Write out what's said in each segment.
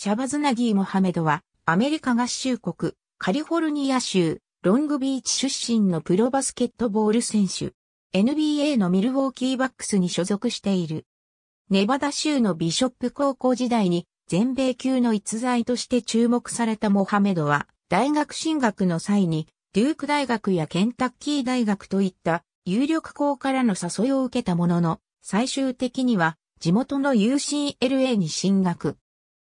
シャバズナギー・モハメドは、アメリカ合衆国、カリフォルニア州、ロングビーチ出身のプロバスケットボール選手。NBA のミルウォーキーバックスに所属している。ネバダ州のビショップ高校時代に全米級の逸材として注目されたモハメドは、大学進学の際に、デューク大学やケンタッキー大学といった有力校からの誘いを受けたものの、最終的には地元の UCLA に進学。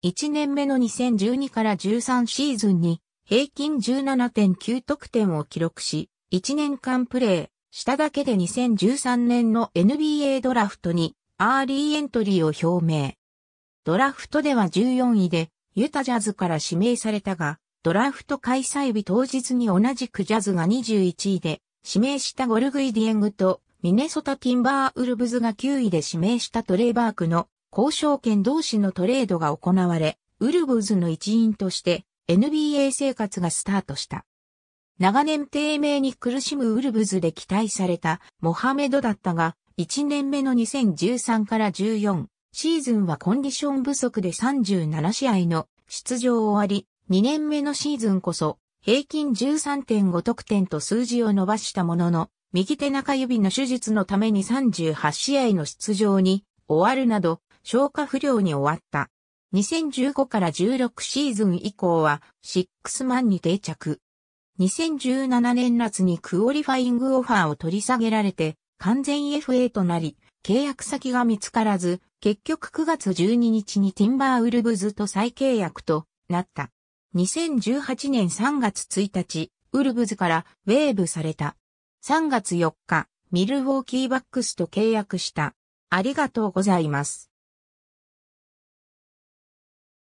1年目の2012から13シーズンに平均17.9得点を記録し、1年間プレーしただけで2013年の NBA ドラフトにアーリーエントリーを表明。ドラフトでは14位でユタジャズから指名されたが、ドラフト開催日当日に同じくジャズが21位で指名したゴルグイディエングとミネソタ・ティンバーウルブズが9位で指名したトレイバークの交渉権同士のトレードが行われ、ウルブズの一員として NBA 生活がスタートした。長年低迷に苦しむウルブズで期待されたモハメドだったが、1年目の2013から14シーズンはコンディション不足で37試合の出場をわり、2年目のシーズンこそ平均13.5得点と数字を伸ばしたものの、右手中指の手術のために38試合の出場に終わるなど、消化不良に終わった。2015から16シーズン以降はシックスマンに定着。2017年夏にクオリファイングオファーを取り下げられて完全 FA となり、契約先が見つからず、結局9月12日にティンバーウルブズと再契約となった。2018年3月1日、ウルブズからウェーブされた。3月4日、ミルウォーキーバックスと契約した。ありがとうございます。